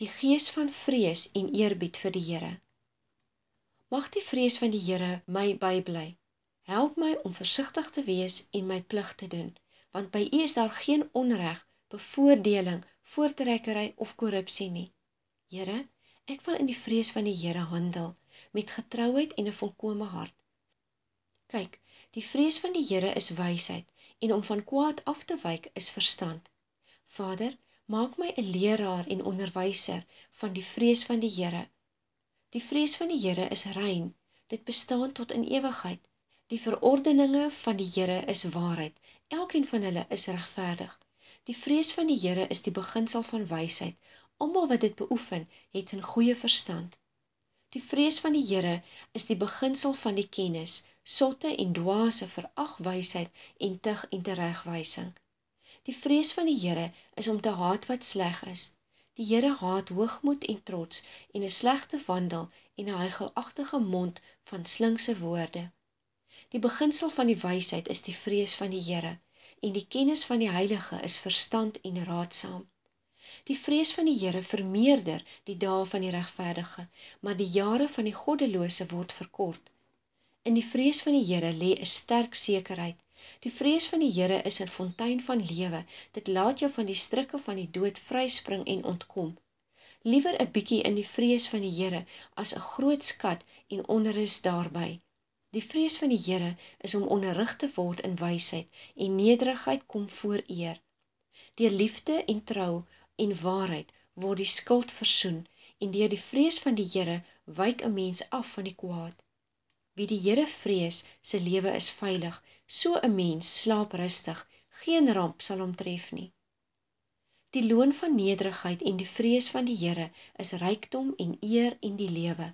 die gees van vrees en eerbied vir die Here. Mag die vrees van die Here my bybly. Help my om versigtig te wees en my plig te doen, want by U is daar geen onreg, bevoordeling, voortrekkery of korrupsie nie. Here, ek wil in die vrees van die Here handel met getrouheid en 'n volkomme hart. Kyk, die vrees van die Here is wysheid en om van kwaad af te wyk is verstand. Vader, Maak my 'n leraar en onderwyser van die vrees van die Here. Die vrees van die Here is rein. Dit bestaan tot in ewigheid. Die verordeninge van die Here is waarheid. Elkeen van hulle is regverdig. Die vrees van die Here is die beginsel van wysheid. Almal wat dit beoefen, het 'n goeie verstand. Die vrees van die Here is die beginsel van die kennis. Sotte en dwaase verag wysheid en tug en teregwysing. Die vrees van die Here is om te haat wat sleg is. Die Here haat hoogmoed en trots en 'n slegte wandel en 'n hygelagtige mond van slinkse woorde. Die beginsel van die wysheid is die vrees van die Here en die kennis van die Heilige is verstand en raadsaam. Die vrees van die Here vermeerder die dae van die regverdige, maar die jare van die goddelose word verkort. In die vrees van die Here lê 'n sterk sekerheid Die vrees van die Here is 'n fontein van lewe. Dit laat jou van die strikke van die dood vryspring en ontkom. Liewer 'n bietjie in die vrees van die Here as 'n groot skat en onrus daarbey. Die vrees van die Here is om onderrig te word in wysheid en nederigheid kom voor eer. Deur liefde en trou en waarheid word die skuld versoen en deur die vrees van die Here wyk 'n mens af van die kwaad wie die Here vrees, se lewe is veilig. So 'n mens slaap rustig, geen ramp sal hom tref nie. Die loon van nederigheid en die vrees van die Here is rykdom en eer en die lewe.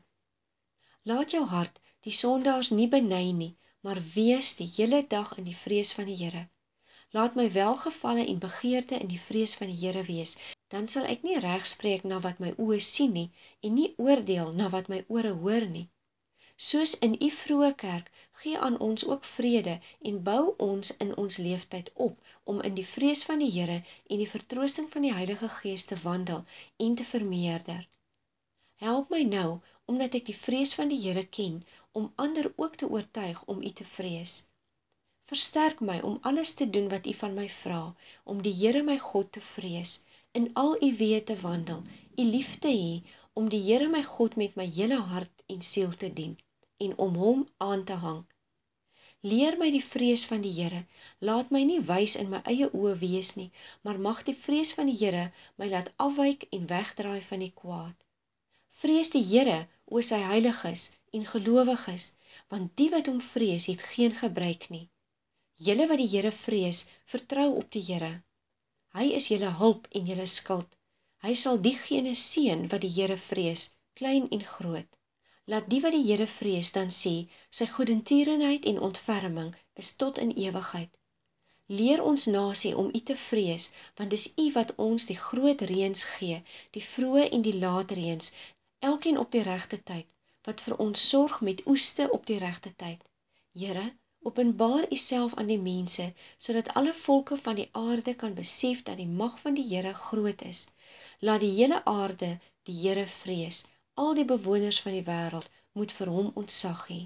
Laat jou hart die sondaars nie beny nie, maar wees die hele dag in die vrees van die Here. Laat my welgevalle en begeerte in die vrees van die Here wees, dan sal ek nie regspreek na wat my oë sien nie en nie oordeel na wat my ore hoor nie soos in u vroeë kerk, gee aan ons ook vrede en bou ons in ons leeftyd op om in die vrees van die Here en die vertroosting van die Heilige Gees te wandel en te vermeerder. Help my nou omdat ek die vrees van die Here ken om ander ook te oortuig om u te vrees. Versterk my om alles te doen wat U van my vra, om die Here my God te vrees, in al U weë te wandel, U liefde hê, om die Here my God met my hele hart en siel te dien en om hom aan te hang. Leer my die vrees van die Here, laat my nie wys in my eie oë wees nie, maar mag die vrees van die Here my laat afwyk en wegdraai van die kwaad. Vrees die Here o sy heiliges en gelowiges, want die wat hom vrees, het geen gebrek nie. Julle wat die Here vrees, vertrou op die Here. Hy is julle hulp en julle skild. Hy sal diegene seën wat die Here vrees, klein en groot. Laat die wat die Here vrees dan sê, sy goedertierenheid en ontferming is tot in ewigheid. Leer ons nasie om U te vrees, want dis U wat ons die groot reëns gee, die vroeë en die late reëns, elkeen op die regte tyd, wat vir ons sorg met oeste op die regte tyd. Here, openbaar U self aan die mense sodat alle volke van die aarde kan besef dat die mag van die Here groot is. Laat die hele aarde die Here vrees al die bewoners van die wêreld moet vir hom ontsag hê